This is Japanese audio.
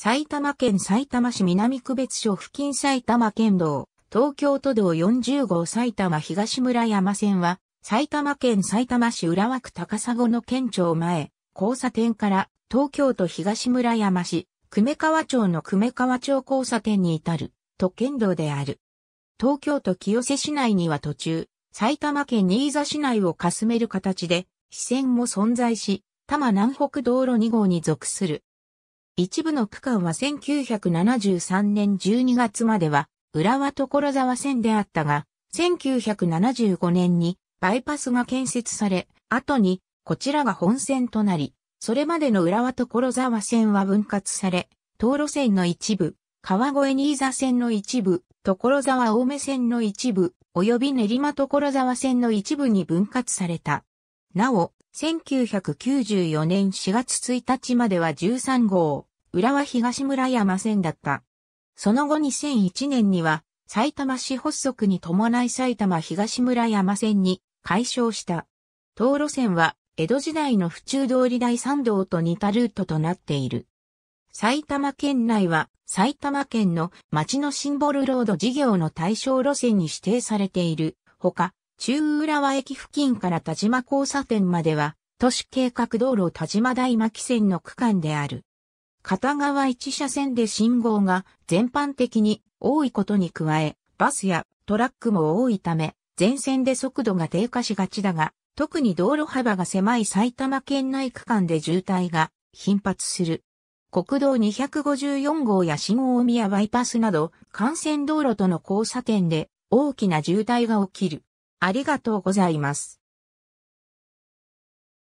埼玉県埼玉市南区別所付近埼玉県道、東京都道40号埼玉東村山線は、埼玉県埼玉市浦和区高砂の県庁前、交差点から東京都東村山市、久米川町の久米川町交差点に至る、都県道である。東京都清瀬市内には途中、埼玉県新座市内をかすめる形で、支線も存在し、多摩南北道路2号に属する一部の区間は1973年12月までは、浦和所沢線であったが、1975年にバイパスが建設され、後にこちらが本線となり、それまでの浦和所沢線は分割され、道路線の一部、川越新座線の一部、所沢青梅線の一部、及び練馬所沢線の一部に分割された。なお、1994年4月1日までは13号、浦和東村山線だった。その後2001年には、埼玉市発足に伴い埼玉東村山線に解消した。道路線は、江戸時代の府中通り第三道と似たルートとなっている。埼玉県内は埼玉県の町のシンボルロード事業の対象路線に指定されているほか、中浦和駅付近から田島交差点までは、都市計画道路田島大巻線の区間である。片側1車線で信号が全般的に多いことに加え、バスやトラックも多いため、全線で速度が低下しがちだが、特に道路幅が狭い埼玉県内区間で渋滞が頻発する。国道254号や新大宮バイパスなど、幹線道路との交差点で大きな渋滞が起きる。ありがとうございます。